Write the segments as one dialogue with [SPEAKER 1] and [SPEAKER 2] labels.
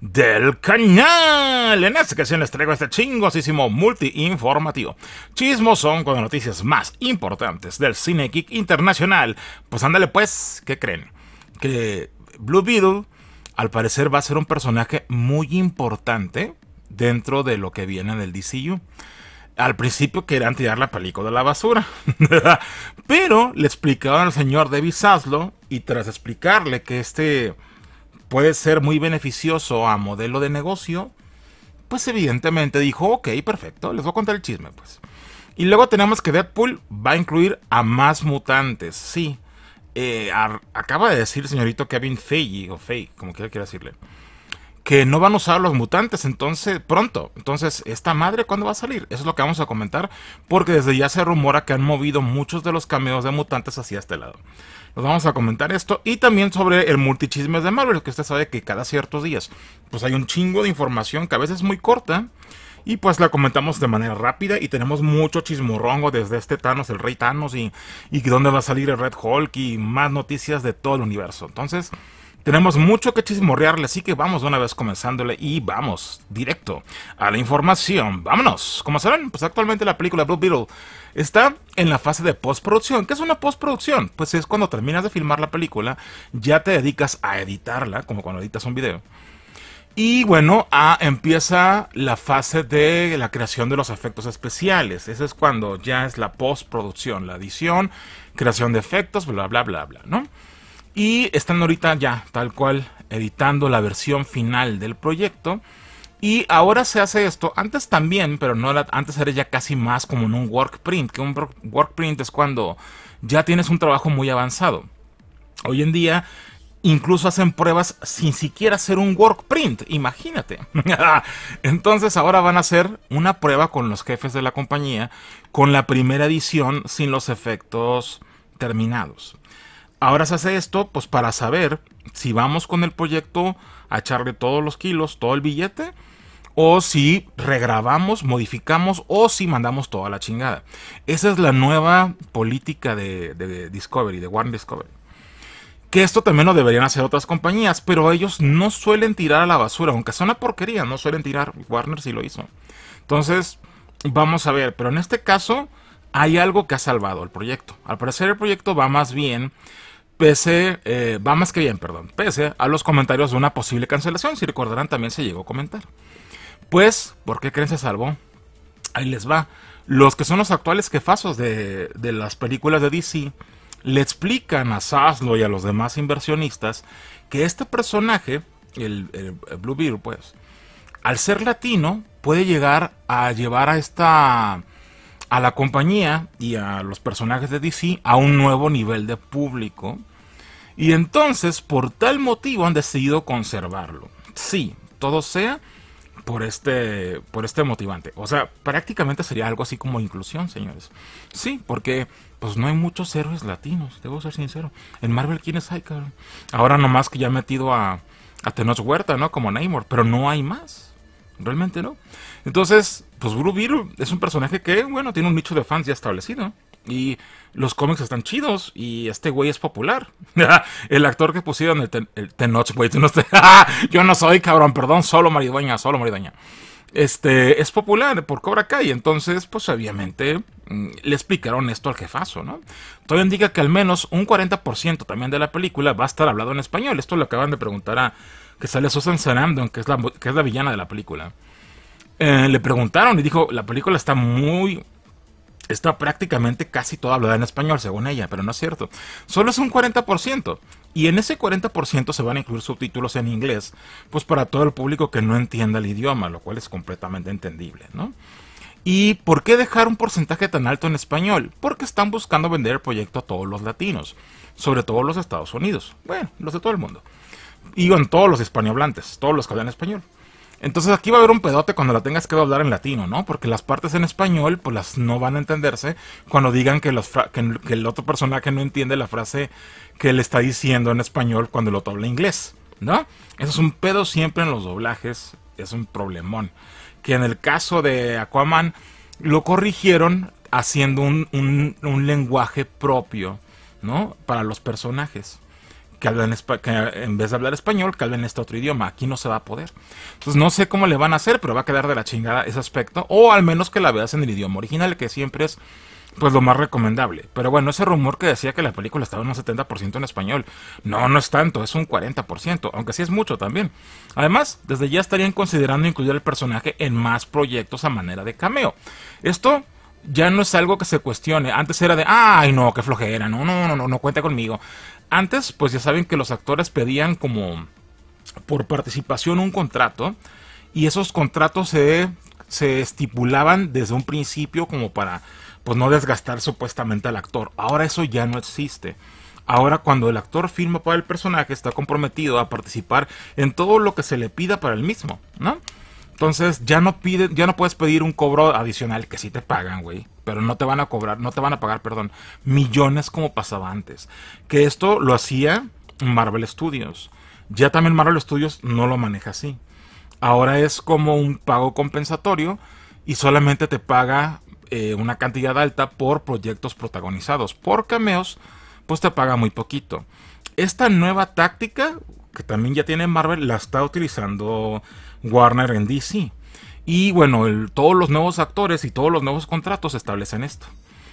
[SPEAKER 1] del canal. En esta ocasión les traigo este chingosísimo multiinformativo. son con noticias más importantes del cine internacional. Pues ándale pues, ¿qué creen? Que Blue Beetle al parecer va a ser un personaje muy importante dentro de lo que viene del DCU. Al principio querían tirar la película de la basura, pero le explicaron al señor David Saslo y tras explicarle que este puede ser muy beneficioso a modelo de negocio, pues evidentemente dijo, ok, perfecto, les voy a contar el chisme, pues. Y luego tenemos que Deadpool va a incluir a más mutantes, sí. Eh, acaba de decir señorito Kevin Feige, o Feige, como quiera quiera decirle que no van a usar los mutantes entonces pronto. Entonces, ¿esta madre cuándo va a salir? Eso es lo que vamos a comentar porque desde ya se rumora que han movido muchos de los cameos de mutantes hacia este lado. Nos vamos a comentar esto y también sobre el multichisme de Marvel, que usted sabe que cada ciertos días pues hay un chingo de información que a veces es muy corta y pues la comentamos de manera rápida y tenemos mucho chismorrongo desde este Thanos, el rey Thanos y, y dónde va a salir el Red Hulk y más noticias de todo el universo. Entonces, tenemos mucho que chismorrearle, así que vamos una vez comenzándole y vamos directo a la información. Vámonos. Como saben, pues actualmente la película Blue Beetle está en la fase de postproducción. ¿Qué es una postproducción? Pues es cuando terminas de filmar la película, ya te dedicas a editarla, como cuando editas un video. Y bueno, empieza la fase de la creación de los efectos especiales. Ese es cuando ya es la postproducción, la edición, creación de efectos, bla, bla, bla, bla, ¿no? Y están ahorita ya, tal cual, editando la versión final del proyecto. Y ahora se hace esto, antes también, pero no antes era ya casi más como en un work print, que un workprint es cuando ya tienes un trabajo muy avanzado. Hoy en día incluso hacen pruebas sin siquiera hacer un work print, imagínate. Entonces ahora van a hacer una prueba con los jefes de la compañía, con la primera edición sin los efectos terminados. Ahora se hace esto pues para saber si vamos con el proyecto a echarle todos los kilos, todo el billete, o si regrabamos, modificamos o si mandamos toda la chingada. Esa es la nueva política de, de Discovery, de Warner Discovery. Que esto también lo deberían hacer otras compañías, pero ellos no suelen tirar a la basura, aunque sea una porquería, no suelen tirar. Warner sí lo hizo. Entonces, vamos a ver, pero en este caso hay algo que ha salvado el proyecto. Al parecer el proyecto va más bien pese, eh, va más que bien, perdón, pese a los comentarios de una posible cancelación, si recordarán también se llegó a comentar. Pues, ¿por qué creen se salvó? Ahí les va. Los que son los actuales jefazos de, las películas de DC le explican a Saslo y a los demás inversionistas que este personaje, el, Blue Beetle, pues, al ser latino, puede llegar a llevar a esta a la compañía y a los personajes de DC a un nuevo nivel de público y entonces, por tal motivo, han decidido conservarlo. Sí, todo sea por este, por este motivante. O sea, prácticamente sería algo así como inclusión, señores. Sí, porque pues no hay muchos héroes latinos, debo ser sincero. En Marvel, quién hay, cabrón? Ahora nomás que ya ha metido a, a Huerta, ¿no? Como Namor, pero no hay más. Realmente no. Entonces, pues Blue es un personaje que, bueno, tiene un nicho de fans ya establecido. Y los cómics están chidos y este güey es popular. el actor que pusieron el, güey. yo no soy cabrón, perdón, solo maridueña, solo maridoña Este es popular por Cobra Kai, entonces, pues obviamente mm, le explicaron esto al jefazo, ¿no? Todo indica que al menos un 40% también de la película va a estar hablado en español. Esto lo acaban de preguntar a que sale Susan Sarandon, que es la, es la villana de la película. Eh, le preguntaron y dijo: La película está muy está prácticamente casi toda hablada en español, según ella, pero no es cierto. Solo es un 40%. Y en ese 40% se van a incluir subtítulos en inglés, pues para todo el público que no entienda el idioma, lo cual es completamente entendible, ¿no? ¿Y por qué dejar un porcentaje tan alto en español? Porque están buscando vender el proyecto a todos los latinos, sobre todo los de Estados Unidos, bueno, los de todo el mundo, y en todos los hispanohablantes, todos los que hablan español. Entonces aquí va a haber un pedote cuando la tengas que doblar en latino, ¿no? Porque las partes en español, pues las no van a entenderse cuando digan que, el otro personaje no entiende la frase que le está diciendo en español cuando lo dobla inglés, ¿no? Eso es un pedo siempre en los doblajes, es un problemón. Que en el caso de Aquaman lo corrigieron haciendo un, un lenguaje propio, ¿no? Para los personajes que, hablan, en vez de hablar español, que hablen este otro idioma. Aquí no se va a poder. Entonces no sé cómo le van a hacer, pero va a quedar de la chingada ese aspecto. O al menos que la veas en el idioma original, que siempre es pues lo más recomendable. Pero bueno, ese rumor que decía que la película estaba en un 70% en español. No, no es tanto, es un 40%, aunque sí es mucho también. Además, desde ya estarían considerando incluir al personaje en más proyectos a manera de cameo. Esto ya no es algo que se cuestione. Antes era de, ay, no, qué flojera, no, no, no, no, no cuenta conmigo. Antes, pues ya saben que los actores pedían como por participación un contrato y esos contratos se, estipulaban desde un principio como para pues no desgastar supuestamente al actor. Ahora eso ya no existe. Ahora cuando el actor firma para el personaje está comprometido a participar en todo lo que se le pida para el mismo, ¿no? Entonces, ya no piden, ya no puedes pedir un cobro adicional que sí te pagan, güey, pero no te van a cobrar, no te van a pagar, perdón, millones como pasaba antes. Que esto lo hacía Marvel Studios. Ya también Marvel Studios no lo maneja así. Ahora es como un pago compensatorio y solamente te paga eh, una cantidad alta por proyectos protagonizados. Por cameos, pues te paga muy poquito. Esta nueva táctica, que también ya tiene Marvel, la está utilizando Warner en DC. Y bueno, todos los nuevos actores y todos los nuevos contratos establecen esto.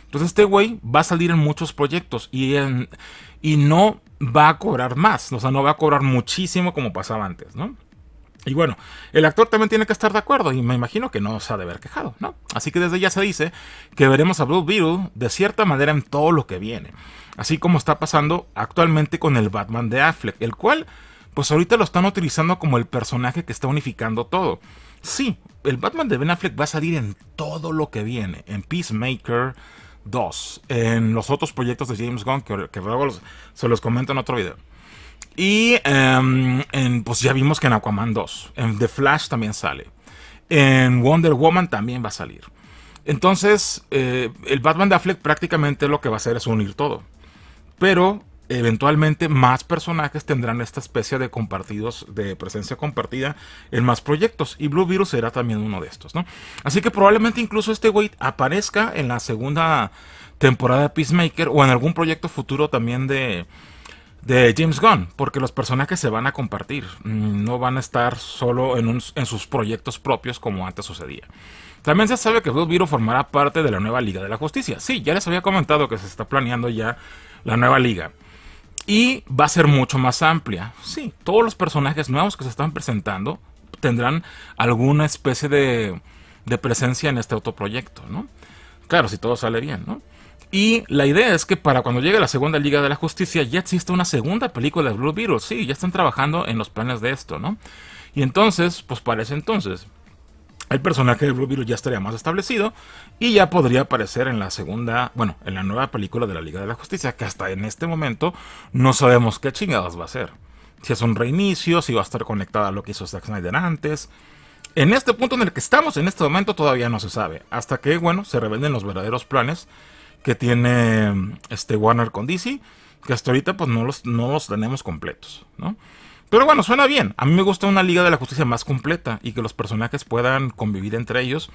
[SPEAKER 1] Entonces este güey va a salir en muchos proyectos y, y no va a cobrar más, o sea, no va a cobrar muchísimo como pasaba antes, ¿no? Y bueno, el actor también tiene que estar de acuerdo y me imagino que no se ha de haber quejado, ¿no? Así que desde ya se dice que veremos a Blue Beetle de cierta manera en todo lo que viene, así como está pasando actualmente con el Batman de Affleck, el cual pues ahorita lo están utilizando como el personaje que está unificando todo. Sí, el Batman de Ben Affleck va a salir en todo lo que viene, en Peacemaker 2, en los otros proyectos de James Gunn, que, luego se los comento en otro video. Y em, en, pues ya vimos que en Aquaman 2, en The Flash también sale, en Wonder Woman también va a salir. Entonces, eh, el Batman de Affleck prácticamente lo que va a hacer es unir todo. Pero eventualmente más personajes tendrán esta especie de compartidos, de presencia compartida en más proyectos. Y Blue Virus será también uno de estos, Así que probablemente incluso este güey aparezca en la segunda temporada de Peacemaker o en algún proyecto futuro también de, James Gunn, porque los personajes se van a compartir, mm, no van a estar solo en, en sus proyectos propios como antes sucedía. También se sabe que Blue Virus formará parte de la nueva Liga de la Justicia. Sí, ya les había comentado que se está planeando ya la nueva liga. Y va a ser mucho más amplia. Sí, todos los personajes nuevos que se están presentando tendrán alguna especie de, presencia en este autoproyecto, ¿no? Claro, si todo sale bien, ¿no? Y la idea es que para cuando llegue la segunda Liga de la Justicia ya existe una segunda película de Blue Beetle. Sí, ya están trabajando en los planes de esto, ¿no? Y entonces, pues para ese entonces, el personaje de Virus ya estaría más establecido y ya podría aparecer en la segunda, bueno, en la nueva película de la Liga de la Justicia, que hasta en este momento no sabemos qué chingadas va a ser. Si es un reinicio, si va a estar conectada a lo que hizo Zack Snyder antes. En este punto en el que estamos, en este momento, todavía no se sabe. Hasta que, bueno, se revelen los verdaderos planes que tiene este Warner con DC, que hasta ahorita pues no los, no los tenemos completos, ¿no? Pero bueno, suena bien. A mí me gusta una Liga de la Justicia más completa y que los personajes puedan convivir entre ellos.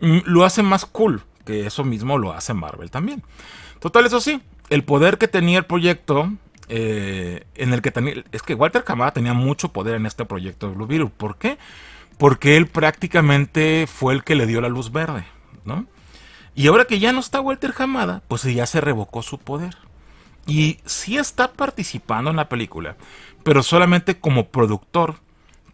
[SPEAKER 1] Mm, lo hace más cool, que eso mismo lo hace Marvel también. Total, eso sí, el poder que tenía el proyecto, eh, en el que tenía... Es que Walter Kamada tenía mucho poder en este proyecto de Blue Beetle. ¿Por qué? Porque él prácticamente fue el que le dio la luz verde, ¿no? Y ahora que ya no está Walter Hamada, pues ya se revocó su poder. Y sí está participando en la película, pero solamente como productor,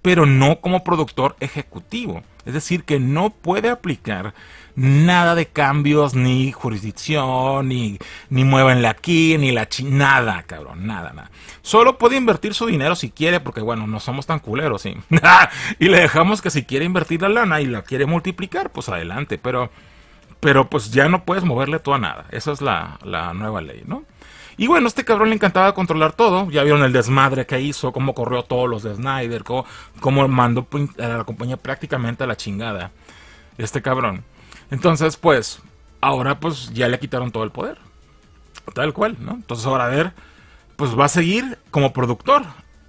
[SPEAKER 1] pero no como productor ejecutivo. Es decir, que no puede aplicar nada de cambios, ni jurisdicción, ni, ni la aquí, ni la chi nada, cabrón, nada, nada. Solo puede invertir su dinero si quiere, porque bueno, no somos tan culeros, sí. y le dejamos que si quiere invertir la lana y la quiere multiplicar, pues adelante, pero, pero pues ya no puedes moverle tú a nada. Esa es la nueva ley, ¿no? Y bueno, este cabrón le encantaba controlar todo. Ya vieron el desmadre que hizo, cómo corrió todos los de Snyder, cómo, mandó a la compañía prácticamente a la chingada. Este cabrón. Entonces, pues, ahora pues ya le quitaron todo el poder. Tal cual, ¿no? Entonces ahora a ver, pues va a seguir como productor.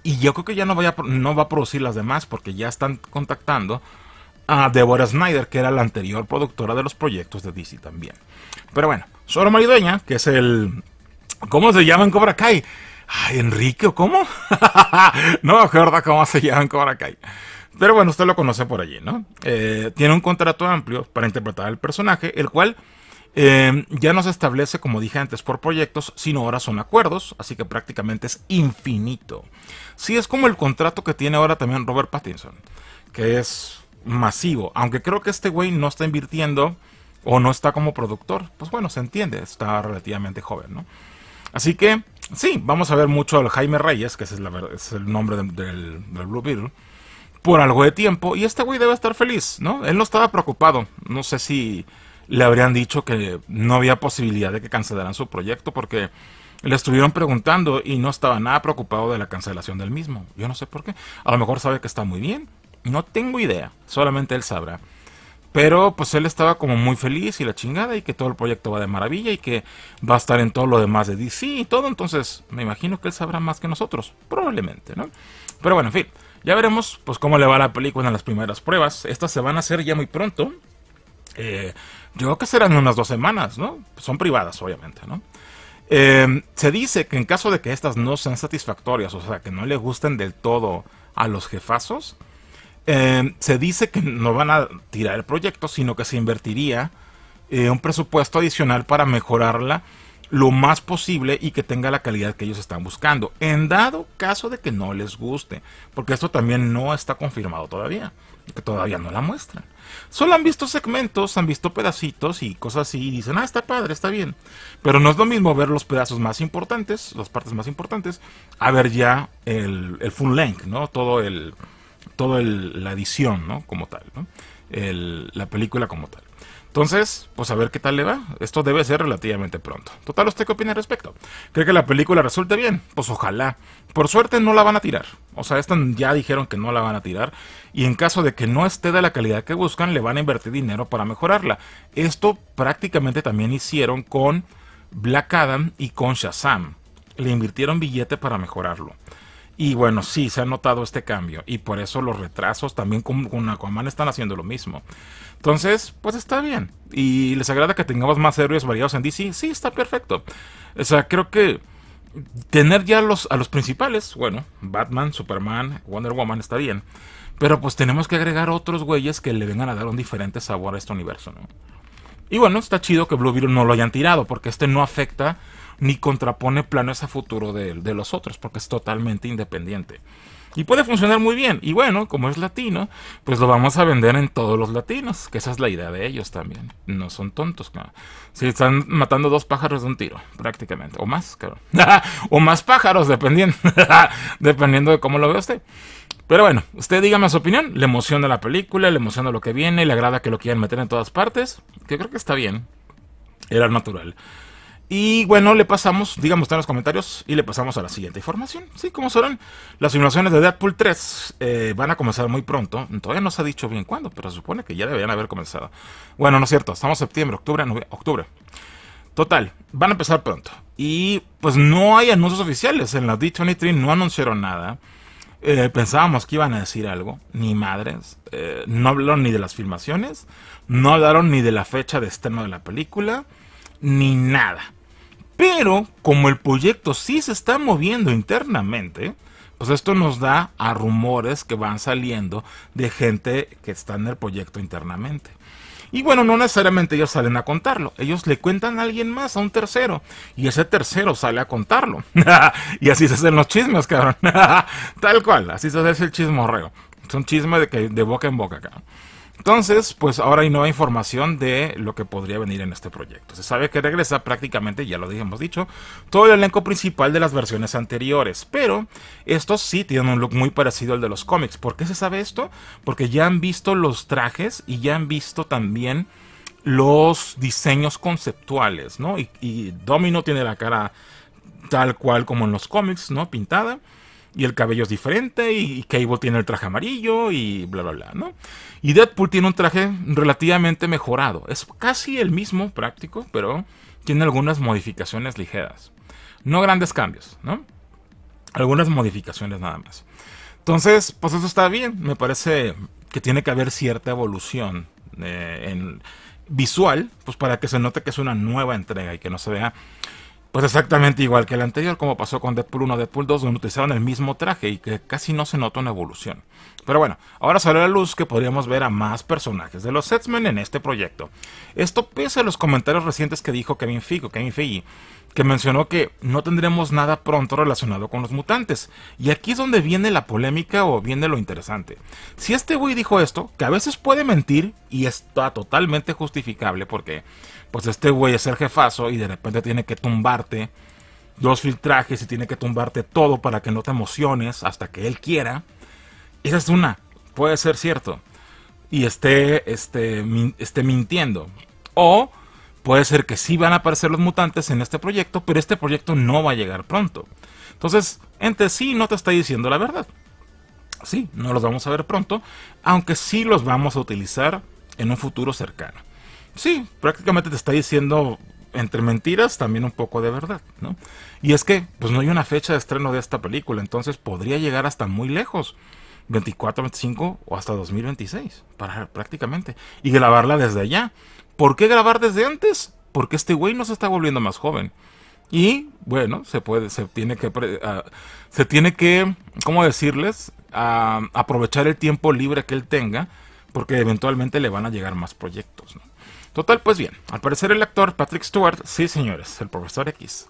[SPEAKER 1] Y yo creo que ya no, no va a producir las demás porque ya están contactando a Deborah Snyder, que era la anterior productora de los proyectos de DC también. Pero bueno, Sora Maridueña, que es el ¿Cómo se llama en Cobra Kai? Ay, Enrique, ¿o cómo? no me cómo se llama en Cobra Kai. Pero bueno, usted lo conoce por allí, ¿no? Eh, tiene un contrato amplio para interpretar al personaje, el cual eh, ya no se establece, como dije antes, por proyectos, sino ahora son acuerdos, así que prácticamente es infinito. Sí, es como el contrato que tiene ahora también Robert Pattinson, que es masivo, aunque creo que este güey no está invirtiendo o no está como productor, pues bueno, se entiende, está relativamente joven, ¿no? Así que, sí, vamos a ver mucho al Jaime Reyes, que es, el nombre del, del, Blue Beetle, por algo de tiempo. Y este güey debe estar feliz, ¿no? Él no estaba preocupado. No sé si le habrían dicho que no había posibilidad de que cancelaran su proyecto, porque le estuvieron preguntando y no estaba nada preocupado de la cancelación del mismo. Yo no sé por qué. A lo mejor sabe que está muy bien. No tengo idea. Solamente él sabrá. Pero pues él estaba como muy feliz y la chingada y que todo el proyecto va de maravilla y que va a estar en todo lo demás de DC y todo. Entonces me imagino que él sabrá más que nosotros, probablemente, ¿no? Pero bueno, en fin, ya veremos pues cómo le va la película en las primeras pruebas. Estas se van a hacer ya muy pronto. Eh, yo creo que serán unas dos semanas, ¿no? Son privadas, obviamente, ¿no? Eh, se dice que en caso de que estas no sean satisfactorias, o sea, que no le gusten del todo a los jefazos, Em, se dice que no van a tirar el proyecto, sino que se invertiría eh, un presupuesto adicional para mejorarla lo más posible y que tenga la calidad que ellos están buscando, en dado caso de que no les guste, porque esto también no está confirmado todavía, que todavía no la muestran. Solo han visto segmentos, han visto pedacitos y cosas así y dicen, ah, está padre, está bien. Pero no es lo mismo ver los pedazos más importantes, las partes más importantes, a ver ya el, el full length, ¿no? Todo el, toda la edición, ¿no? Como tal, la película como tal. Entonces, pues a ver qué tal le va. Esto debe ser relativamente pronto. Total, ¿usted qué opina al respecto? ¿Cree que la película resulte bien? Pues ojalá. Por suerte no la van a tirar. O sea, esta ya dijeron que no la van a tirar. Y en caso de que no esté de la calidad que buscan, le van a invertir dinero para mejorarla. Esto prácticamente también hicieron con Black Adam y con Shazam. Le invirtieron billete para mejorarlo. Y bueno, sí, se ha notado este cambio. Y por eso los retrasos también con, Aquaman están haciendo lo mismo. Entonces, pues está bien. ¿Y les agrada que tengamos más héroes variados en DC? Sí, está perfecto. O sea, creo que tener ya los, a los principales, bueno, Batman, Superman, Wonder Woman, está bien. Pero pues tenemos que agregar otros güeyes que le vengan a dar un diferente sabor a este universo, ¿no? Y bueno, está chido que Blue no lo hayan tirado, porque este no afecta ni contrapone plano a futuro de, los otros, porque es totalmente independiente. Y puede funcionar muy bien. Y bueno, como es latino, pues lo vamos a vender en todos los latinos, que esa es la idea de ellos también. No son tontos, Si están matando dos pájaros de un tiro, prácticamente. O más, claro. o más pájaros, dependiendo. dependiendo de cómo lo vea usted. Pero bueno, usted dígame su opinión. la emoción de la película, la emoción de lo que viene, le agrada que lo quieran meter en todas partes. Que creo que está bien. Era natural. Y bueno, le pasamos, digamos en los comentarios, y le pasamos a la siguiente información. Sí, como son las simulaciones de Deadpool 3 eh, van a comenzar muy pronto. Todavía no se ha dicho bien cuándo, pero se supone que ya deberían haber comenzado. Bueno, no es cierto, estamos septiembre, octubre, octubre. Total, van a empezar pronto. Y pues no hay anuncios oficiales. En la D23 no anunciaron nada. Eh, pensábamos que iban a decir algo, ni madres. Eh, no hablaron ni de las filmaciones, no hablaron ni de la fecha de estreno de la película, ni nada. Pero como el proyecto sí se está moviendo internamente, pues esto nos da a rumores que van saliendo de gente que está en el proyecto internamente. Y bueno, no necesariamente ellos salen a contarlo, ellos le cuentan a alguien más, a un tercero, y ese tercero sale a contarlo. y así se hacen los chismes, cabrón. Tal cual, así se hace el chismorreo. un chisme de, que, de boca en boca, cabrón. Entonces, pues ahora hay nueva información de lo que podría venir en este proyecto. Se sabe que regresa prácticamente, ya lo hemos dicho, todo el elenco principal de las versiones anteriores, pero estos sí tienen un look muy parecido al de los cómics. ¿Por qué se sabe esto? Porque ya han visto los trajes y ya han visto también los diseños conceptuales, ¿no? Y, y Domino tiene la cara tal cual como en los cómics, ¿no? Pintada y el cabello es diferente y Cable tiene el traje amarillo y bla bla bla, ¿no? Y Deadpool tiene un traje relativamente mejorado, es casi el mismo práctico, pero tiene algunas modificaciones ligeras. No grandes cambios, ¿no? Algunas modificaciones nada más. Entonces, pues eso está bien, me parece que tiene que haber cierta evolución eh, en visual, pues para que se note que es una nueva entrega y que no se vea pues exactamente igual que el anterior, como pasó con Deadpool 1, Deadpool 2, donde utilizaron el mismo traje y que casi no se nota una evolución. Pero bueno, ahora sale a la luz que podríamos ver a más personajes de los X-Men en este proyecto. Esto pese a los comentarios recientes que dijo Kevin Feige, Kevin Feige que mencionó que no tendremos nada pronto relacionado con los mutantes. Y aquí es donde viene la polémica o viene lo interesante. Si este güey dijo esto, que a veces puede mentir y está totalmente justificable porque pues este güey es el jefazo y de repente tiene que tumbarte dos filtrajes y tiene que tumbarte todo para que no te emociones hasta que él quiera. Esa es una, puede ser cierto. Y esté, esté, esté mintiendo. O Puede ser que sí van a aparecer los mutantes en este proyecto, pero este proyecto no va a llegar pronto. Entonces, entre sí no te está diciendo la verdad. Sí, no los vamos a ver pronto, aunque sí los vamos a utilizar en un futuro cercano. Sí, prácticamente te está diciendo entre mentiras también un poco de verdad, ¿no? Y es que, pues no hay una fecha de estreno de esta película, entonces podría llegar hasta muy lejos. 24, 25 o hasta 2026, para, prácticamente. Y grabarla desde allá. ¿Por qué grabar desde antes? Porque este güey no se está volviendo más joven. Y bueno, se puede, se tiene que, ah, se tiene que, ¿cómo decirles? Ah, aprovechar el tiempo libre que él tenga, porque eventualmente le van a llegar más proyectos. ¿no? Total, pues bien, al parecer el actor Patrick Stewart, sí señores, el profesor X,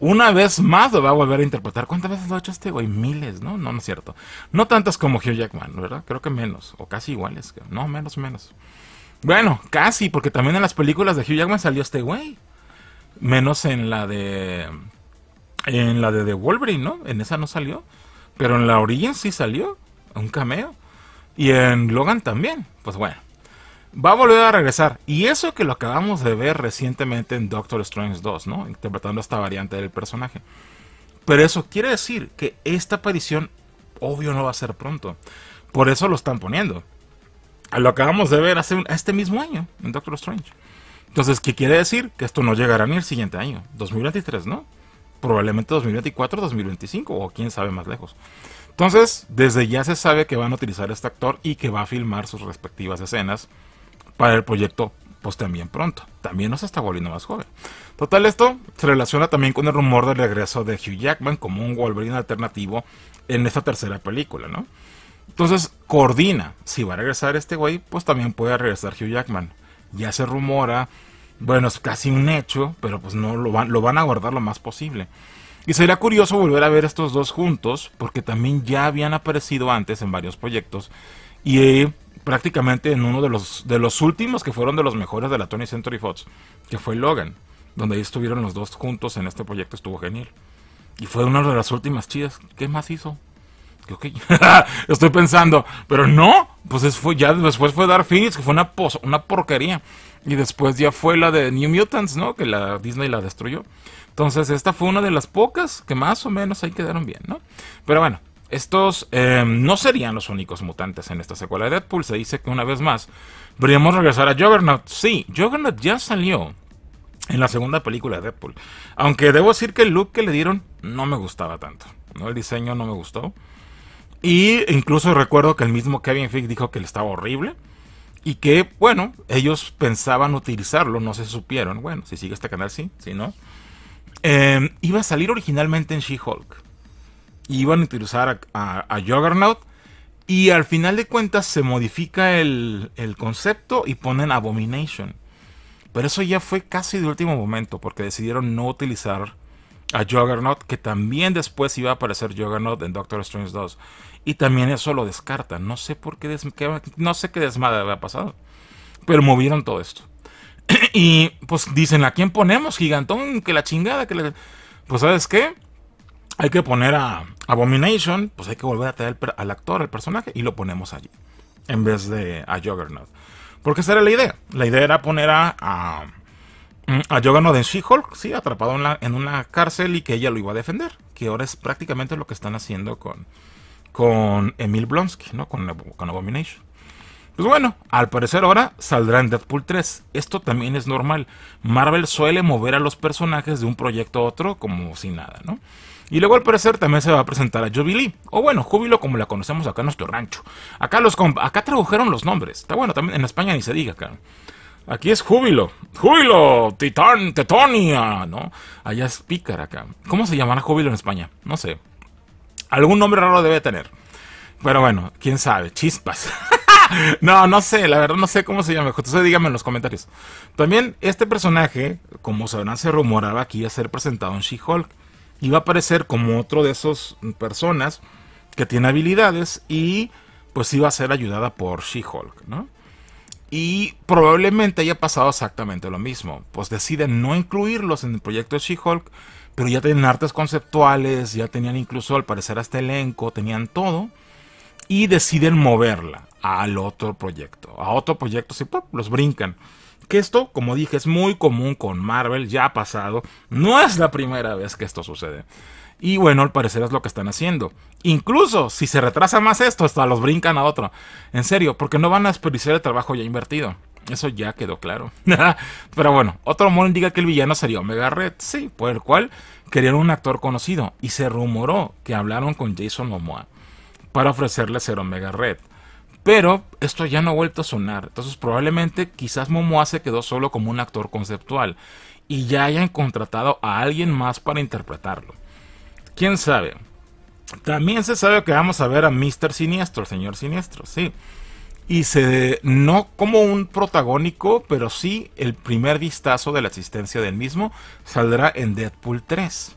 [SPEAKER 1] una vez más lo va a volver a interpretar. ¿Cuántas veces lo ha hecho este güey? Miles, ¿no? No, no es cierto. No tantas como Hugh Jackman, ¿verdad? Creo que menos, o casi iguales. No, menos, menos. Bueno, casi, porque también en las películas de Hugh Jackman salió este güey. Menos en la de. En la de The Wolverine, ¿no? En esa no salió. Pero en la Origin sí salió. Un cameo. Y en Logan también. Pues bueno. Va a volver a regresar. Y eso que lo acabamos de ver recientemente en Doctor Strange 2, ¿no? Interpretando esta variante del personaje. Pero eso quiere decir que esta aparición, obvio, no va a ser pronto. Por eso lo están poniendo. Lo acabamos de ver hace este mismo año en Doctor Strange. Entonces, ¿qué quiere decir? Que esto no llegará ni el siguiente año, 2023, ¿no? Probablemente 2024, 2025 o quién sabe más lejos. Entonces, desde ya se sabe que van a utilizar este actor y que va a filmar sus respectivas escenas para el proyecto, pues también pronto. También nos está volviendo más joven. Total, esto se relaciona también con el rumor del regreso de Hugh Jackman como un Wolverine alternativo en esta tercera película, ¿no? Entonces coordina. Si va a regresar este güey, pues también puede regresar Hugh Jackman. Ya se rumora. Bueno, es casi un hecho, pero pues no lo van, lo van a guardar lo más posible. Y sería curioso volver a ver estos dos juntos, porque también ya habían aparecido antes en varios proyectos. Y eh, prácticamente en uno de los, de los últimos que fueron de los mejores de la Tony Century Fox, que fue Logan, donde ahí estuvieron los dos juntos en este proyecto, estuvo genial. Y fue una de las últimas chidas. ¿Qué más hizo? estoy pensando, pero no, pues fue, ya después fue Dark Phoenix, que fue una, una porquería. Y después ya fue la de New Mutants, ¿no? Que la Disney la destruyó. Entonces, esta fue una de las pocas que más o menos ahí quedaron bien, ¿no? Pero bueno, estos eh, no serían los únicos mutantes en esta secuela de Deadpool. Se dice que una vez más, podríamos regresar a Juggernaut. Sí, Juggernaut ya salió en la segunda película de Deadpool. Aunque debo decir que el look que le dieron no me gustaba tanto. ¿no? El diseño no me gustó. Y incluso recuerdo que el mismo Kevin Fick dijo que le estaba horrible y que, bueno, ellos pensaban utilizarlo, no se supieron. Bueno, si sigue este canal, sí, si no. Em, iba a salir originalmente en She-Hulk. Iban a utilizar a, Juggernaut. Y al final de cuentas se modifica el, el concepto y ponen Abomination. Pero eso ya fue casi de último momento porque decidieron no utilizar a Juggernaut, que también después iba a aparecer Juggernaut en Doctor Strange 2. Y también eso lo descartan. No sé por qué, no sé qué desmadre había pasado. Pero movieron todo esto. y pues dicen, ¿a quién ponemos? Gigantón, que la chingada, que le. Pues sabes qué? Hay que poner a Abomination, pues hay que volver a traer al actor, al personaje, y lo ponemos allí. En vez de a Juggernaut. Porque esa era la idea. La idea era poner a Mm, a Juggernaut de she sí, atrapado en, una cárcel y que ella lo iba a defender, que ahora es prácticamente lo que están haciendo con, con Emil Blonsky, ¿no? Con, Abomination. Pues bueno, al parecer ahora saldrá en Deadpool 3. Esto también es normal. Marvel suele mover a los personajes de un proyecto a otro como si nada, ¿no? Y luego al parecer también se va a presentar a Jubilee. O bueno, Júbilo como la conocemos acá en nuestro rancho. Acá, los acá tradujeron los nombres. Está bueno, también en España ni se diga, acá. Aquí es júbilo. Júbilo, titán, tetonia, ¿no? Allá es pícar acá. ¿Cómo se llamará júbilo en España? No sé. Algún nombre raro debe tener. Pero bueno, quién sabe. Chispas. no, no sé. La verdad no sé cómo se llama. Entonces díganme en los comentarios. También este personaje, como sabrán, se rumoraba aquí iba a ser presentado en She-Hulk. Iba a aparecer como otro de esos personas que tiene habilidades y pues iba a ser ayudada por She-Hulk, ¿no? Y probablemente haya pasado exactamente lo mismo. Pues deciden no incluirlos en el proyecto de She-Hulk, pero ya tenían artes conceptuales, ya tenían incluso al parecer hasta elenco, tenían todo. Y deciden moverla al otro proyecto. A otro proyecto, si los brincan. Que esto, como dije, es muy común con Marvel, ya ha pasado. No es la primera vez que esto sucede. Y bueno, al parecer es lo que están haciendo. Incluso si se retrasa más esto, hasta los brincan a otro. En serio, porque no van a desperdiciar el trabajo ya invertido. Eso ya quedó claro. Pero bueno, otro rumor indica que el villano sería Omega Red, sí, por el cual querían un actor conocido. Y se rumoró que hablaron con Jason Momoa para ofrecerle ser Omega Red. Pero esto ya no ha vuelto a sonar. Entonces probablemente quizás Momoa se quedó solo como un actor conceptual. Y ya hayan contratado a alguien más para interpretarlo. ¿Quién sabe? También se sabe que vamos a ver a Mr. Siniestro, señor Siniestro, sí. Y se no como un protagónico, pero sí el primer vistazo de la existencia del mismo saldrá en Deadpool 3.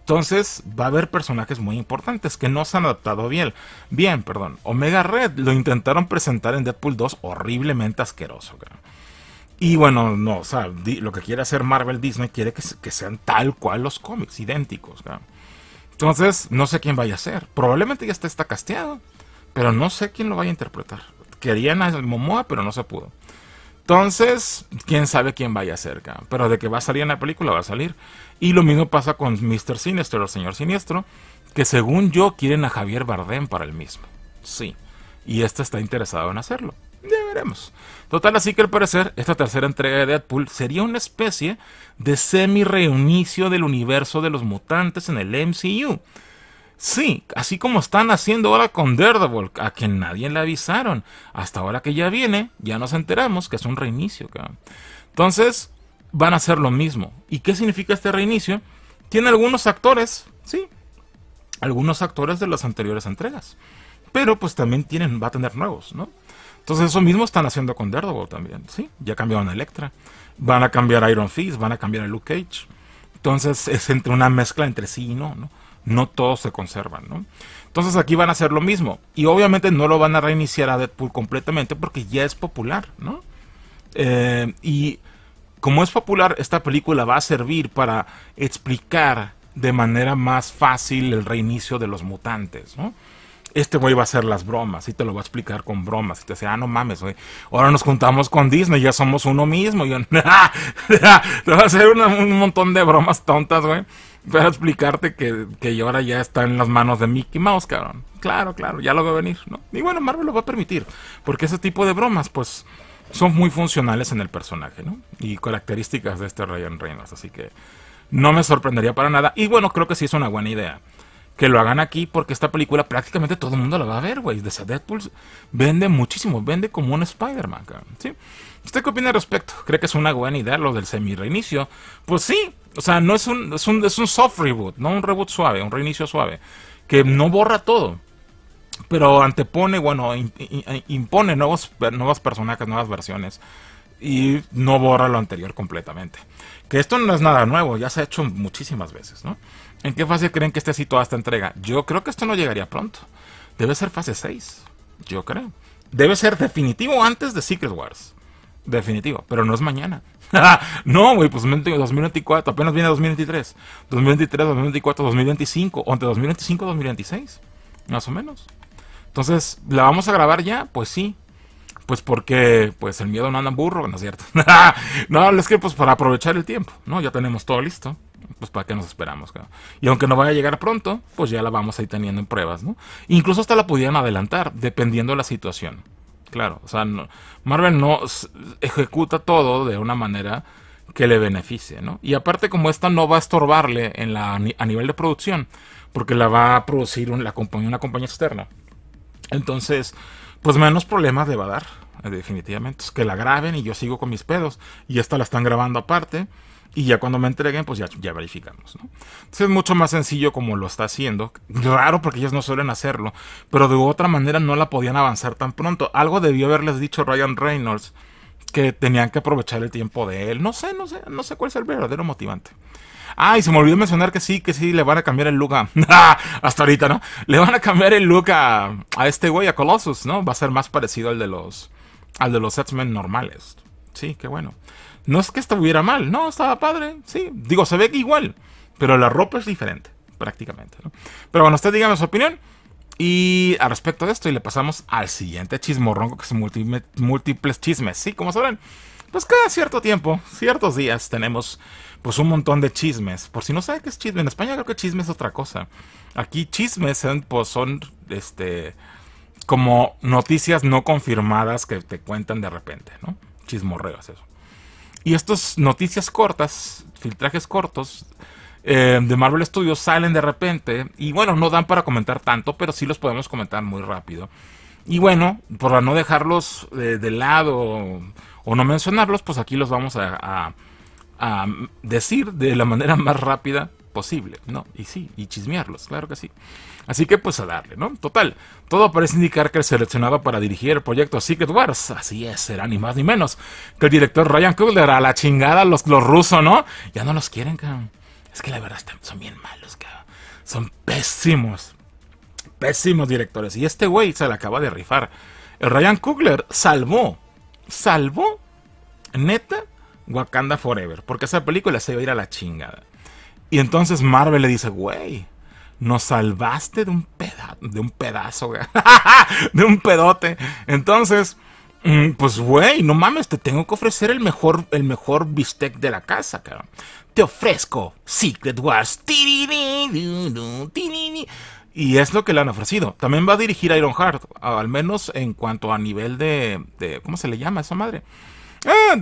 [SPEAKER 1] Entonces va a haber personajes muy importantes que no se han adaptado bien. Bien, perdón. Omega Red lo intentaron presentar en Deadpool 2 horriblemente asqueroso. Cara. Y bueno, no, o sea, lo que quiere hacer Marvel Disney quiere que, sean tal cual los cómics, idénticos. Cara. Entonces, no sé quién vaya a ser. Probablemente ya está, casteado, pero no sé quién lo vaya a interpretar. Querían a Momoa, pero no se pudo. Entonces, quién sabe quién vaya a ser, pero de que va a salir en la película, va a salir. Y lo mismo pasa con Mr. Siniestro, el señor Siniestro, que según yo quieren a Javier Bardem para el mismo. Sí, y este está interesado en hacerlo. Total, así que al parecer, esta tercera entrega de Deadpool sería una especie de semi-reinicio del universo de los mutantes en el MCU. Sí, así como están haciendo ahora con Daredevil, a quien nadie le avisaron. Hasta ahora que ya viene, ya nos enteramos que es un reinicio, Entonces, van a hacer lo mismo. ¿Y qué significa este reinicio? Tiene algunos actores, sí, algunos actores de las anteriores entregas. Pero pues también tienen, va a tener nuevos, ¿no? Entonces eso mismo están haciendo con Daredevil también, ¿sí? Ya cambiaron a Electra. Van a cambiar a Iron Fist, van a cambiar a Luke Cage. Entonces es entre una mezcla entre sí y no, ¿no? No todos se conservan, ¿no? Entonces aquí van a hacer lo mismo. Y obviamente no lo van a reiniciar a Deadpool completamente porque ya es popular, ¿no? Eh, y como es popular, esta película va a servir para explicar de manera más fácil el reinicio de los mutantes, ¿no? este güey va a hacer las bromas y te lo va a explicar con bromas. Y te dice, ah, no mames, güey. Ahora nos juntamos con Disney, ya somos uno mismo. Y yo, te va a hacer un montón de bromas tontas, güey. Para explicarte que, que ahora ya está en las manos de Mickey Mouse, cabrón. Claro, claro, ya lo va a venir, ¿no? Y bueno, Marvel lo va a permitir. Porque ese tipo de bromas, pues, son muy funcionales en el personaje, ¿no? Y características de este Ryan Reynolds. Así que no me sorprendería para nada. Y bueno, creo que sí es una buena idea que lo hagan aquí porque esta película prácticamente todo el mundo la va a ver, güey. De Deadpool vende muchísimo, vende como un Spider-Man, ¿sí? ¿Usted qué opina al respecto? ¿Cree que es una buena idea lo del semi-reinicio? Pues sí, o sea, no es un, es un, es soft reboot, no un reboot suave, un reinicio suave, que no borra todo, pero antepone, bueno, impone nuevos, nuevos personajes, nuevas versiones y no borra lo anterior completamente. Que esto no es nada nuevo, ya se ha hecho muchísimas veces, ¿no? ¿En qué fase creen que esté situada esta entrega? Yo creo que esto no llegaría pronto. Debe ser fase 6. Yo creo. Debe ser definitivo antes de Secret Wars. Definitivo. Pero no es mañana. no, güey, pues 2024. Apenas viene 2023. 2023, 2024, 2025. O entre 2025 y 2026. Más o menos. Entonces, ¿la vamos a grabar ya? Pues sí. Pues porque pues el miedo no anda burro, ¿no es cierto? no, es que pues para aprovechar el tiempo, ¿no? Ya tenemos todo listo pues para qué nos esperamos. Y aunque no vaya a llegar pronto, pues ya la vamos ir teniendo en pruebas, ¿no? Incluso hasta la pudieran adelantar, dependiendo de la situación. Claro, o sea, Marvel no ejecuta todo de una manera que le beneficie, ¿no? Y aparte como esta no va a estorbarle en la, a nivel de producción, porque la va a producir una, compañía, una compañía externa. Entonces, pues menos problemas le va a dar, definitivamente. Es que la graben y yo sigo con mis pedos. Y esta la están grabando aparte y ya cuando me entreguen, pues ya, ya verificamos. Entonces es mucho más sencillo como lo está haciendo. Raro porque ellos no suelen hacerlo, pero de otra manera no la podían avanzar tan pronto. Algo debió haberles dicho Ryan Reynolds que tenían que aprovechar el tiempo de él. No sé, no sé, no sé cuál es el verdadero motivante. Ah, y se me olvidó mencionar que sí, que sí, le van a cambiar el look a... hasta ahorita, ¿no? Le van a cambiar el look a, a este güey, a Colossus, ¿no? Va a ser más parecido al de los, al de los X-Men normales. Sí, qué bueno. No es que estuviera mal, no, estaba padre, sí. Digo, se ve igual, pero la ropa es diferente, prácticamente. ¿no? Pero bueno, usted dígame su opinión. Y A respecto de esto, y le pasamos al siguiente chismorrón, que son múltiples chismes. Sí, como saben pues cada cierto tiempo, ciertos días, tenemos pues un montón de chismes. Por si no sabe qué es chisme, en España creo que chisme es otra cosa. Aquí chismes son, pues, son este como noticias no confirmadas que te cuentan de repente, ¿no? Chismorreos eso. Y estas noticias cortas, filtrajes cortos eh, de Marvel Studios salen de repente. Y bueno, no dan para comentar tanto, pero sí los podemos comentar muy rápido. Y bueno, para no dejarlos eh, de, lado o, no mencionarlos, pues aquí los vamos a decir de la manera más rápida posible, ¿no? Y sí, y chismearlos, claro que sí. Así que pues a darle, ¿no? Total, todo parece indicar que el seleccionado para dirigir el proyecto Secret Wars, así es, será ni más ni menos que el director Ryan Coogler, a la chingada los, los rusos, ¿no? Ya no los quieren, cabrón. Es que la verdad son bien malos, cabrón. Son pésimos, pésimos directores. Y este güey se le acaba de rifar. El Ryan Coogler salvó, salvó, neta, Wakanda Forever, porque esa película se iba a ir a la chingada. Y entonces Marvel le dice, güey, nos salvaste de un, peda de un pedazo, güey. de un pedote. Entonces, mm, pues güey, no mames, te tengo que ofrecer el mejor, el mejor bistec de la casa, cabrón. Te ofrezco Secret Wars. Y es lo que le han ofrecido. También va a dirigir Iron Heart al menos en cuanto a nivel de, de ¿Cómo se le llama a esa madre? Ah,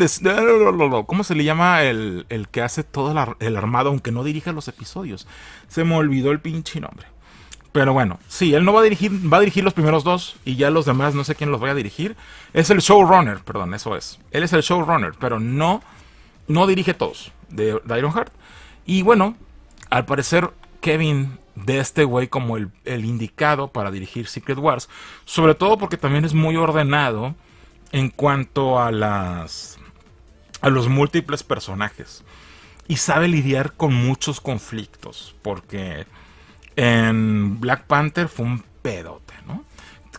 [SPEAKER 1] ¿Cómo se le llama el, que hace todo el armado, aunque no dirige los episodios? Se me olvidó el pinche nombre. Pero bueno, sí, él no va a dirigir, va a dirigir los primeros dos y ya los demás no sé quién los va a dirigir. Es el showrunner, perdón, eso es. Él es el showrunner, pero no, no dirige todos de, Iron Ironheart. Y bueno, al parecer Kevin de este güey como el indicado para dirigir Secret Wars, sobre todo porque también es muy ordenado en cuanto a las a los múltiples personajes y sabe lidiar con muchos conflictos porque en Black Panther fue un pedote, ¿no?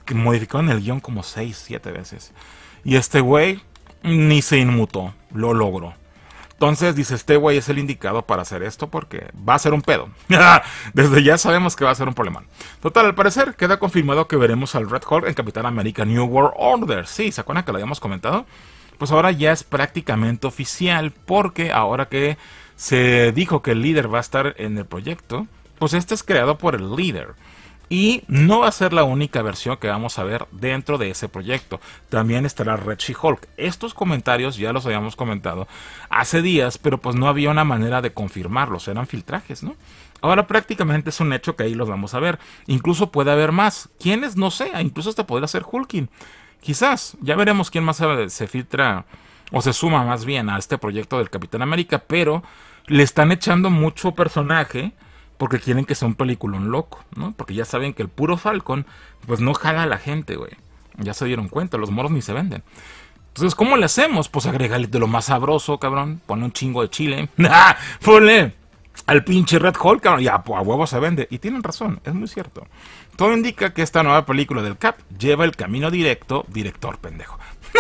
[SPEAKER 1] Que modificaron el guión como 6, 7 veces. Y este güey ni se inmutó, lo logró. Entonces dice, este güey es el indicado para hacer esto porque va a ser un pedo. Desde ya sabemos que va a ser un problema. Total, al parecer queda confirmado que veremos al Red Hulk en Capitán América New World Order. Sí, ¿se acuerdan que lo habíamos comentado? Pues ahora ya es prácticamente oficial porque ahora que se dijo que el líder va a estar en el proyecto, pues este es creado por el líder. Y no va a ser la única versión que vamos a ver dentro de ese proyecto. También estará Red hulk Estos comentarios ya los habíamos comentado hace días, pero pues no había una manera de confirmarlos. Eran filtrajes, ¿no? Ahora prácticamente es un hecho que ahí los vamos a ver. Incluso puede haber más. ¿Quiénes? No sé. Incluso hasta podría ser Hulkin Quizás. Ya veremos quién más se filtra o se suma más bien a este proyecto del Capitán América. Pero le están echando mucho personaje porque quieren que sea un peliculón loco, ¿no? Porque ya saben que el puro Falcon, pues no jala a la gente, güey. Ya se dieron cuenta, los moros ni se venden. Entonces, ¿cómo le hacemos? Pues agregale de lo más sabroso, cabrón. Pone un chingo de chile. ¡Ah! Ponle al pinche Red Hulk, cabrón. Ya, a huevo se vende. Y tienen razón, es muy cierto. Todo indica que esta nueva película del Cap lleva el camino directo, director pendejo.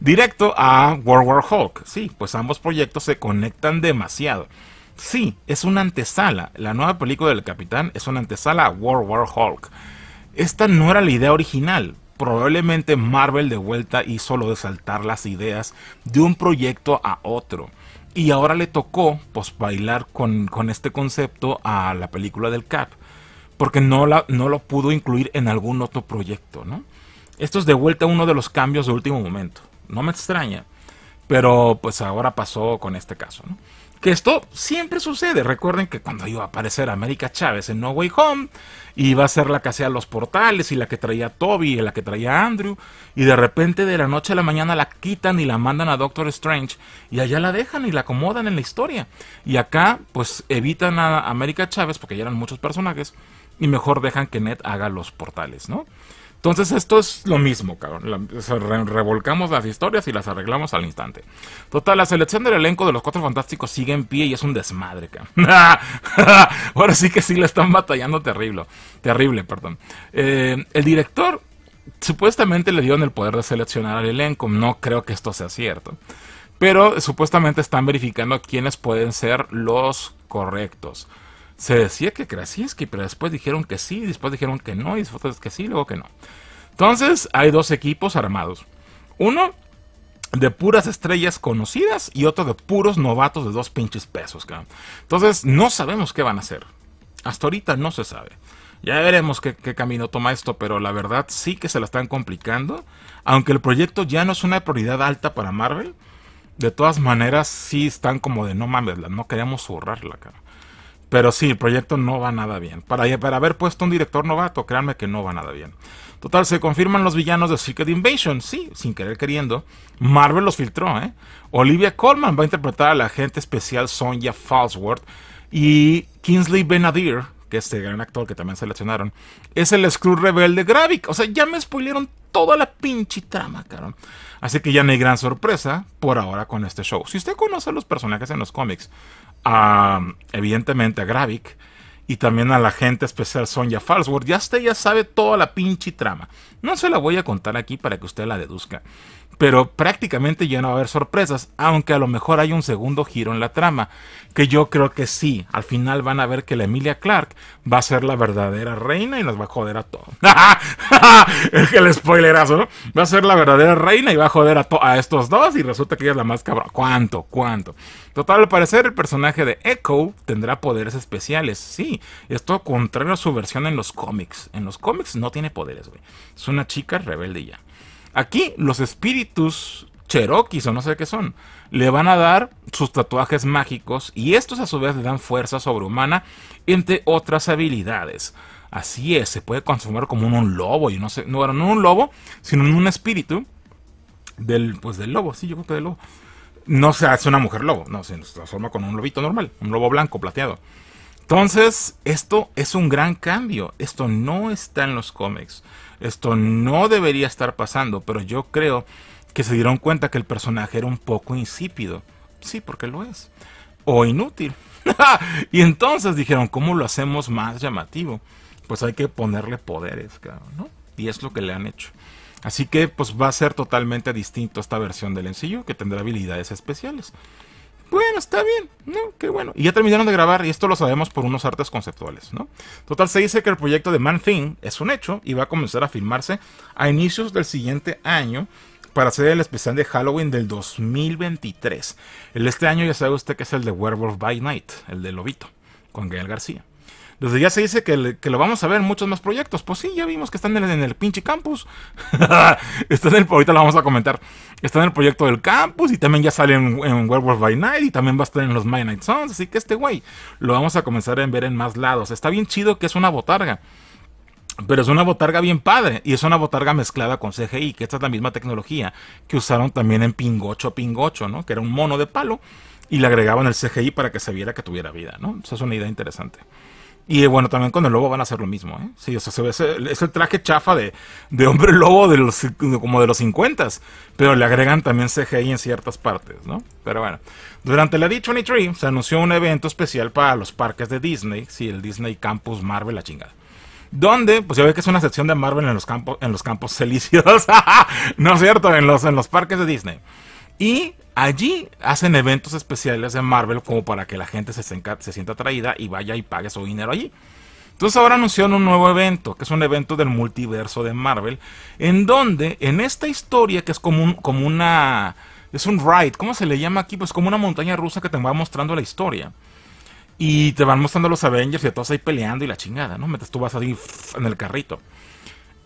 [SPEAKER 1] directo a World War Hulk. Sí, pues ambos proyectos se conectan demasiado. Sí, es una antesala. La nueva película del Capitán es una antesala a World War Hulk. Esta no era la idea original. Probablemente Marvel de vuelta hizo lo de saltar las ideas de un proyecto a otro. Y ahora le tocó pues, bailar con, este concepto a la película del Cap. Porque no, no lo pudo incluir en algún otro proyecto, ¿no? Esto es de vuelta uno de los cambios de último momento. No me extraña. Pero pues ahora pasó con este caso, ¿no? Que esto siempre sucede. Recuerden que cuando iba a aparecer América Chávez en No Way Home, iba a ser la que hacía los portales y la que traía Toby y la que traía Andrew. Y de repente, de la noche a la mañana, la quitan y la mandan a Doctor Strange. Y allá la dejan y la acomodan en la historia. Y acá, pues evitan a América Chávez porque ya eran muchos personajes. Y mejor dejan que Ned haga los portales, ¿no? Entonces esto es lo mismo, cabrón. revolcamos las historias y las arreglamos al instante. Total, la selección del elenco de los Cuatro Fantásticos sigue en pie y es un desmadre, cabrón. Ahora sí que sí le están batallando terrible. Terrible, perdón. Eh, el director supuestamente le dieron el poder de seleccionar al elenco. No creo que esto sea cierto. Pero supuestamente están verificando quiénes pueden ser los correctos se decía que Krasinski, pero después dijeron que sí, después dijeron que no, y después que sí, luego que no. Entonces hay dos equipos armados. Uno de puras estrellas conocidas y otro de puros novatos de dos pinches pesos. cabrón. Entonces no sabemos qué van a hacer. Hasta ahorita no se sabe. Ya veremos qué, camino toma esto, pero la verdad sí que se la están complicando. Aunque el proyecto ya no es una prioridad alta para Marvel, de todas maneras sí están como de no mames, no queremos ahorrarla, cara. Pero sí, el proyecto no va nada bien. Para, para haber puesto un director novato, créanme que no va nada bien. Total, se confirman los villanos de Secret Invasion. Sí, sin querer queriendo. Marvel los filtró, ¿eh? Olivia Colman va a interpretar a la agente especial Sonya Falsworth. Y Kingsley Benadir, que es este gran actor que también seleccionaron, es el Screw Rebelde Gravik. O sea, ya me spoilearon toda la pinche trama, cabrón. Así que ya no hay gran sorpresa por ahora con este show. Si usted conoce los personajes en los cómics, a, evidentemente, a Gravik y también a la gente especial Sonia Falsworth. Ya usted ya sabe toda la pinche trama. No se la voy a contar aquí para que usted la deduzca pero prácticamente ya no va a haber sorpresas, aunque a lo mejor hay un segundo giro en la trama, que yo creo que sí, al final van a ver que la Emilia Clark va a ser la verdadera reina y nos va a joder a todos. es que el spoilerazo, ¿no? Va a ser la verdadera reina y va a joder a, a estos dos y resulta que ella es la más cabrón. ¿Cuánto? ¿Cuánto? Total, al parecer el personaje de Echo tendrá poderes especiales, sí, esto contrario a su versión en los cómics. En los cómics no tiene poderes, güey. Es una chica rebelde ya. Aquí los espíritus cherokees o no sé qué son, le van a dar sus tatuajes mágicos y estos a su vez le dan fuerza sobrehumana, entre otras habilidades. Así es, se puede transformar como un lobo, y no sé, no, no un lobo, sino en un espíritu del, pues del lobo, sí, yo creo que del lobo. No se hace una mujer lobo, no, se transforma como un lobito normal, un lobo blanco, plateado. Entonces, esto es un gran cambio. Esto no está en los cómics. Esto no debería estar pasando, pero yo creo que se dieron cuenta que el personaje era un poco insípido. Sí, porque lo es. O inútil. y entonces dijeron, ¿cómo lo hacemos más llamativo? Pues hay que ponerle poderes, cabrón, ¿no? Y es lo que le han hecho. Así que pues va a ser totalmente distinto esta versión del sencillo que tendrá habilidades especiales. Bueno, está bien, ¿no? Qué bueno. Y ya terminaron de grabar y esto lo sabemos por unos artes conceptuales, ¿no? Total, se dice que el proyecto de Man Thing es un hecho y va a comenzar a filmarse a inicios del siguiente año para hacer el especial de Halloween del 2023. El este año ya sabe usted que es el de Werewolf by Night, el de Lobito, con Gael García desde ya se dice que, lo vamos a ver en muchos más proyectos. Pues sí, ya vimos que están en el, pinche campus. está en el, ahorita lo vamos a comentar. Está en el proyecto del campus y también ya sale en, World Werewolf by Night y también va a estar en los My Night Sons. Así que este güey lo vamos a comenzar a ver en más lados. Está bien chido que es una botarga. Pero es una botarga bien padre y es una botarga mezclada con CGI, que esta es la misma tecnología que usaron también en Pingocho Pingocho, ¿no? Que era un mono de palo y le agregaban el CGI para que se viera que tuviera vida, ¿no? Esa es una idea interesante. Y eh, bueno, también con el lobo van a hacer lo mismo, ¿eh? Sí, o sea, se ve, es el traje chafa de, hombre lobo de los, como de los 50, pero le agregan también CGI en ciertas partes, ¿no? Pero bueno, durante la D23 se anunció un evento especial para los parques de Disney, sí, el Disney Campus Marvel, la chingada. Donde, pues ya ve que es una sección de Marvel en los campos, en los campos no es cierto, en los, en los parques de Disney. Y allí hacen eventos especiales de Marvel como para que la gente se, se sienta atraída y vaya y pague su dinero allí. Entonces ahora anunciaron un nuevo evento, que es un evento del multiverso de Marvel, en donde en esta historia que es como, un, como una... Es un ride, ¿cómo se le llama aquí? Pues como una montaña rusa que te va mostrando la historia. Y te van mostrando los Avengers y a todos ahí peleando y la chingada, ¿no? Mientras tú vas ahí en el carrito.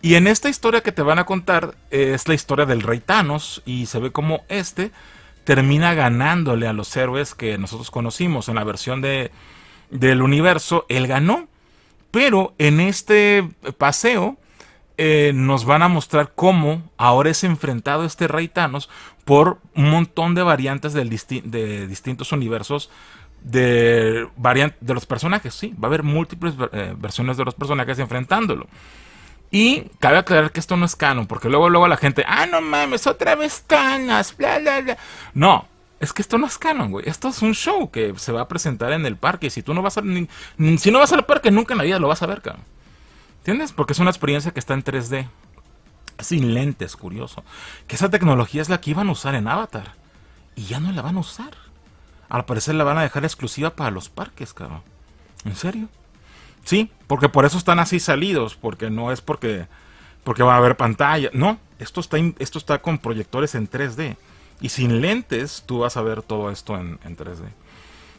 [SPEAKER 1] Y en esta historia que te van a contar eh, es la historia del rey Thanos y se ve como este termina ganándole a los héroes que nosotros conocimos en la versión del universo, él ganó. Pero en este paseo eh, nos van a mostrar cómo ahora es enfrentado este rey Thanos por un montón de variantes de distintos universos de, de los personajes. Sí, va a haber múltiples eh, versiones de los personajes enfrentándolo. Y cabe aclarar que esto no es canon, porque luego, luego la gente, ah, no mames, otra vez canas, bla, bla, bla. No, es que esto no es canon, güey. Esto es un show que se va a presentar en el parque. Y si tú no vas a, si no vas al parque, nunca en la vida lo vas a ver, cabrón. ¿Entiendes? Porque es una experiencia que está en 3D. Sin lentes, curioso. Que esa tecnología es la que iban a usar en Avatar. Y ya no la van a usar. Al parecer la van a dejar exclusiva para los parques, cabrón. ¿En serio? Sí, porque por eso están así salidos, porque no es porque, porque va a haber pantalla. No, esto está, esto está con proyectores en 3D. Y sin lentes tú vas a ver todo esto en, 3D.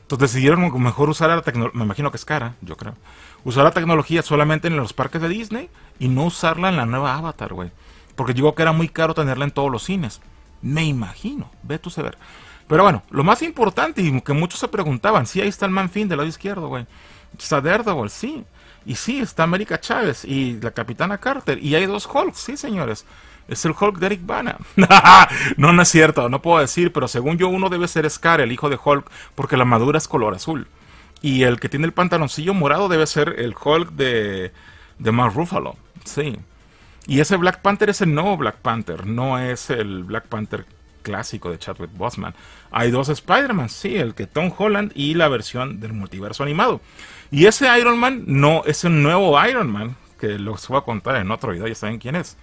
[SPEAKER 1] Entonces decidieron mejor usar la tecnología, me imagino que es cara, yo creo. Usar la tecnología solamente en los parques de Disney y no usarla en la nueva Avatar, güey. Porque llegó que era muy caro tenerla en todos los cines. Me imagino, ve tú ver Pero bueno, lo más importante y que muchos se preguntaban, si ahí está el man del lado izquierdo, güey está Daredevil, sí. Y sí, está América Chávez y la Capitana Carter. Y hay dos Hulks, sí, señores. Es el Hulk de Eric Bana. no, no es cierto, no puedo decir, pero según yo, uno debe ser Scar, el hijo de Hulk, porque la madura es color azul. Y el que tiene el pantaloncillo morado debe ser el Hulk de, de Mark Ruffalo. Sí. Y ese Black Panther es el nuevo Black Panther, no es el Black Panther clásico de Chadwick Boseman. Hay dos Spider-Man, sí, el que Tom Holland y la versión del multiverso animado. Y ese Iron Man no es un nuevo Iron Man, que los voy a contar en otro video, ya saben quién es.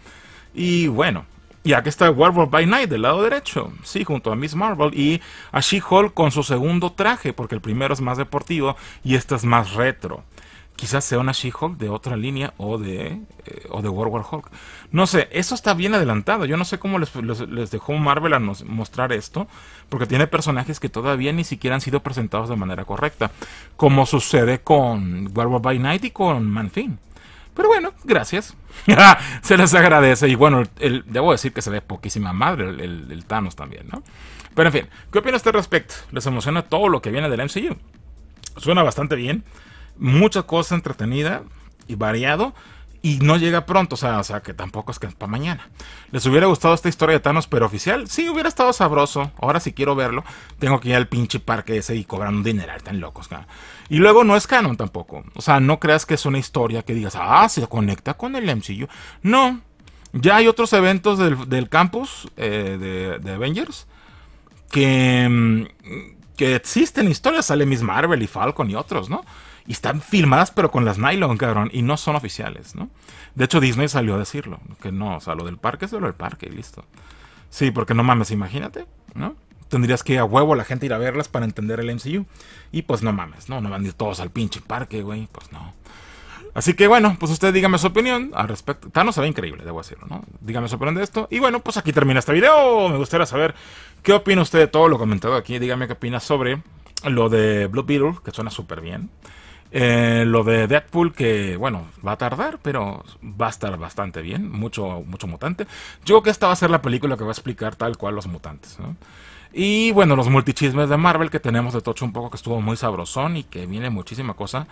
[SPEAKER 1] Y bueno, y aquí está Werewolf by Night del lado derecho, sí, junto a Miss Marvel y a She-Hulk con su segundo traje, porque el primero es más deportivo y este es más retro. Quizás sea una She-Hulk de otra línea o de, eh, o de World War Hulk. No sé, eso está bien adelantado. Yo no sé cómo les, dejó Marvel a nos, mostrar esto, porque tiene personajes que todavía ni siquiera han sido presentados de manera correcta, como sucede con War by Night y con Manfin. Pero bueno, gracias. se les agradece. Y bueno, debo decir que se ve poquísima madre el, Thanos también, ¿no? Pero en fin, ¿qué opina a al respecto? ¿Les emociona todo lo que viene del MCU? Suena bastante bien mucha cosa entretenida y variado. Y no llega pronto, o sea, o sea que tampoco es que para mañana. ¿Les hubiera gustado esta historia de Thanos, pero oficial? Sí, hubiera estado sabroso. Ahora si quiero verlo, tengo que ir al pinche parque ese y cobrar un dineral tan locos. Y luego no es canon tampoco. O sea, no creas que es una historia que digas, ah, se conecta con el MCU. No, ya hay otros eventos del, campus eh, de, de, Avengers que, mm, que existen historias. Sale Miss Marvel y Falcon y otros, ¿no? y están filmadas pero con las nylon, cabrón, y no son oficiales, ¿no? De hecho, Disney salió a decirlo, que no, o sea, lo del parque es lo del parque y listo. Sí, porque no mames, imagínate, ¿no? Tendrías que ir a huevo la gente ir a verlas para entender el MCU. Y pues no mames, ¿no? No van a ir todos al pinche parque, güey, pues no. Así que bueno, pues usted dígame su opinión al respecto. Thanos se ve increíble, debo decirlo, ¿no? Dígame su opinión de esto. Y bueno, pues aquí termina este video. Me gustaría saber qué opina usted de todo lo comentado aquí. Dígame qué opina sobre lo de Blue Beetle, que suena súper bien. Eh, lo de Deadpool, que bueno, va a tardar, pero va a estar bastante bien. Mucho, mucho mutante. Yo creo que esta va a ser la película que va a explicar tal cual los mutantes. Y bueno, los multichismes de Marvel que tenemos de Tocho un poco, que estuvo muy sabrosón y que viene muchísima cosa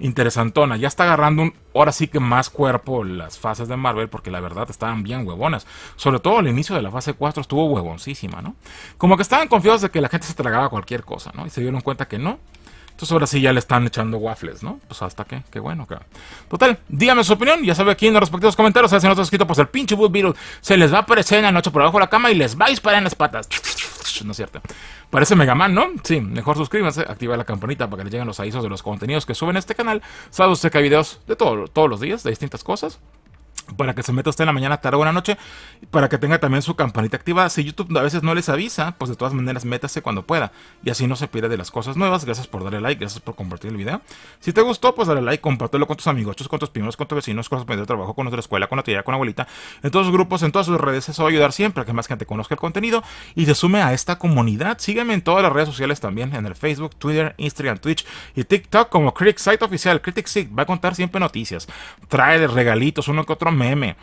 [SPEAKER 1] interesantona. Ya está agarrando un, ahora sí que más cuerpo las fases de Marvel, porque la verdad estaban bien huevonas. Sobre todo el inicio de la fase 4 estuvo huevoncísima, ¿no? Como que estaban confiados de que la gente se tragaba cualquier cosa, ¿no? Y se dieron cuenta que no. Entonces ahora sí ya le están echando waffles, ¿no? Pues hasta que, qué bueno, claro. Total, dígame su opinión, ya sabe aquí en los respectivos comentarios, si no está escrito, pues el pinche Wood se les va a aparecer en la noche por abajo de la cama y les va a disparar en las patas. No es cierto. Parece Mega Man, ¿no? Sí, mejor suscríbanse, activa la campanita para que les lleguen los avisos de los contenidos que suben en este canal. Sabe usted que hay videos de todos los días, de distintas cosas para que se meta usted en la mañana, tarde o la noche, para que tenga también su campanita activada. Si YouTube a veces no les avisa, pues de todas maneras métase cuando pueda y así no se pierde de las cosas nuevas. Gracias por darle like, gracias por compartir el video. Si te gustó, pues dale like, compártelo con tus amigos, con tus primos, con tus vecinos, con tus compañeros de trabajo, con nuestra escuela, con la tía, con la abuelita, en todos los grupos, en todas sus redes. Eso va a ayudar siempre a que más gente conozca el contenido y se sume a esta comunidad. Sígueme en todas las redes sociales también, en el Facebook, Twitter, Instagram, Twitch y TikTok como Critic Site Oficial. Critic Site va a contar siempre noticias, trae regalitos, uno que otro समय में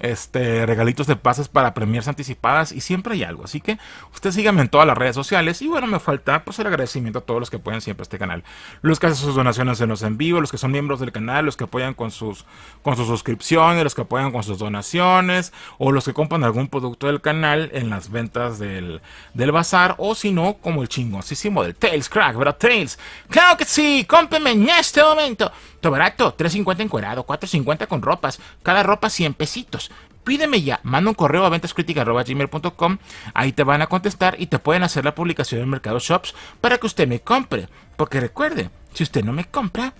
[SPEAKER 1] este, regalitos de pases para premiers anticipadas y siempre hay algo. Así que usted síganme en todas las redes sociales y bueno, me falta pues el agradecimiento a todos los que apoyan siempre este canal. Los que hacen sus donaciones en los en vivo, los que son miembros del canal, los que apoyan con sus, con sus suscripciones, los que apoyan con sus donaciones o los que compran algún producto del canal en las ventas del, bazar o si no, como el chingosísimo del Tails Crack, ¿verdad? Tails. Claro que sí, ¡Cómpeme en este momento. Todo barato, 3.50 encuerado, 4.50 con ropas, cada ropa 100 pesitos pídeme ya, manda un correo a ventascritica.gmail.com, ahí te van a contestar y te pueden hacer la publicación en Mercado Shops para que usted me compre. Porque recuerde, si usted no me compra,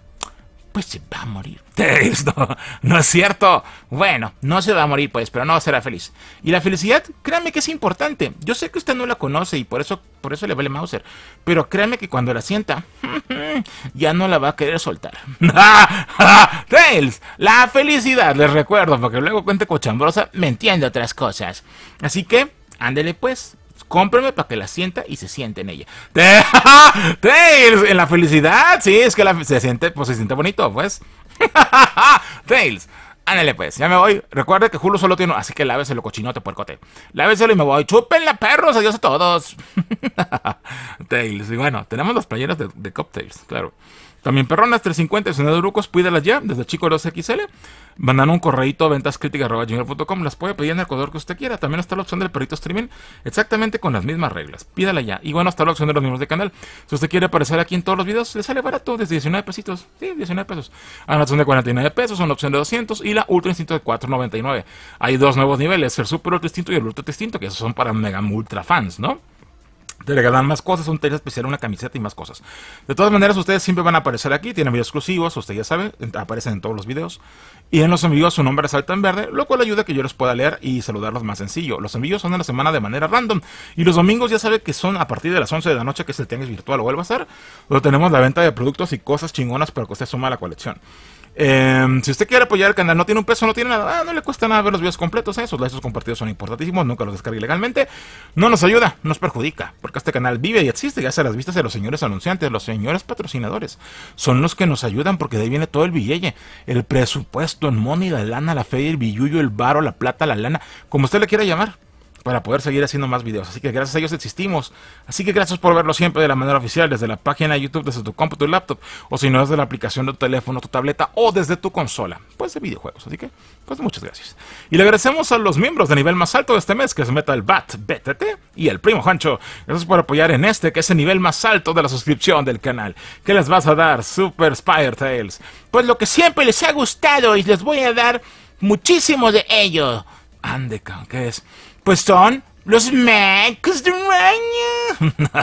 [SPEAKER 1] pues se va a morir. Tails, no, no es cierto. Bueno, no se va a morir, pues, pero no será feliz. Y la felicidad, créanme que es importante. Yo sé que usted no la conoce y por eso, por eso le vale Mauser. Pero créanme que cuando la sienta, ya no la va a querer soltar. Tails, la felicidad, les recuerdo, porque luego cuente cochambrosa, me entiende otras cosas. Así que, ándele pues, cómpreme para que la sienta y se siente en ella. Tails, en la felicidad, sí, es que se siente, pues se siente bonito, pues. Tails, ándale pues, ya me voy. Recuerde que Julio solo tiene uno, así que láveselo cochinote, puercote. Láveselo y me voy. la perros, adiós a todos. Tails, y bueno, tenemos las playeras de, cocktails, claro. También perronas, 350, de Urucos, pídelas ya, desde Chico 2XL. Mandan un correito a ventascritica.com, Las puede pedir en el color que usted quiera. También está la opción del perrito streaming, exactamente con las mismas reglas. Pídala ya. Y bueno, está la opción de los miembros de canal. Si usted quiere aparecer aquí en todos los videos, le sale barato, desde 19 pesitos. Sí, 19 pesos. a una opción de 49 pesos, una opción de 200 y la Ultra Instinto de 499. Hay dos nuevos niveles, el Super Ultra Instinto y el Ultra Instinto, que esos son para mega ultra fans, ¿no? Te regalan más cosas, un taller especial, una camiseta y más cosas. De todas maneras, ustedes siempre van a aparecer aquí. Tienen videos exclusivos, ustedes ya saben, aparecen en todos los videos. Y en los envíos su nombre salta en verde, lo cual ayuda a que yo los pueda leer y saludarlos más sencillo. Los envíos son en la semana de manera random. Y los domingos ya sabe que son a partir de las 11 de la noche, que es el tianguis virtual o el ser. donde tenemos la venta de productos y cosas chingonas para que usted suma a la colección. Em, si usted quiere apoyar el canal, no tiene un peso, no tiene nada, ah, no le cuesta nada ver los videos completos, esos likes compartidos son importantísimos, nunca los descargue legalmente no nos ayuda, nos perjudica, porque este canal vive y existe gracias a las vistas de los señores anunciantes, los señores patrocinadores, son los que nos ayudan porque de ahí viene todo el billete, el presupuesto, el money, la lana, la fe, el billuyo, el varo, la plata, la lana, como usted le quiera llamar para poder seguir haciendo más videos. Así que gracias a ellos existimos. Así que gracias por verlo siempre de la manera oficial, desde la página de YouTube, desde tu cómputo laptop, o si no, es de la aplicación de tu teléfono, tu tableta o desde tu consola, pues de videojuegos. Así que, pues muchas gracias. Y le agradecemos a los miembros de nivel más alto de este mes, que es Metal Bat, BTT y el primo Juancho. Gracias por apoyar en este, que es el nivel más alto de la suscripción del canal. ¿Qué les vas a dar, Super Spire Tales? Pues lo que siempre les ha gustado y les voy a dar muchísimo de ello. Ande que es? Pues son los mecos de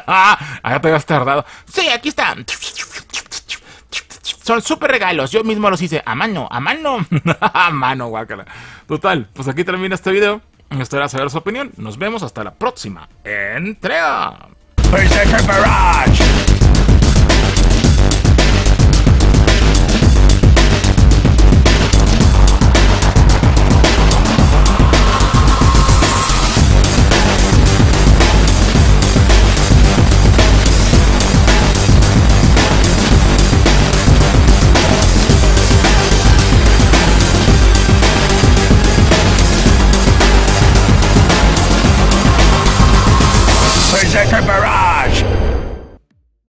[SPEAKER 1] Ahí te habías tardado. Sí, aquí están. Son súper regalos. Yo mismo los hice a mano, a mano. a mano, guacala. Total, pues aquí termina este video. Me gustaría saber su opinión. Nos vemos hasta la próxima entrega.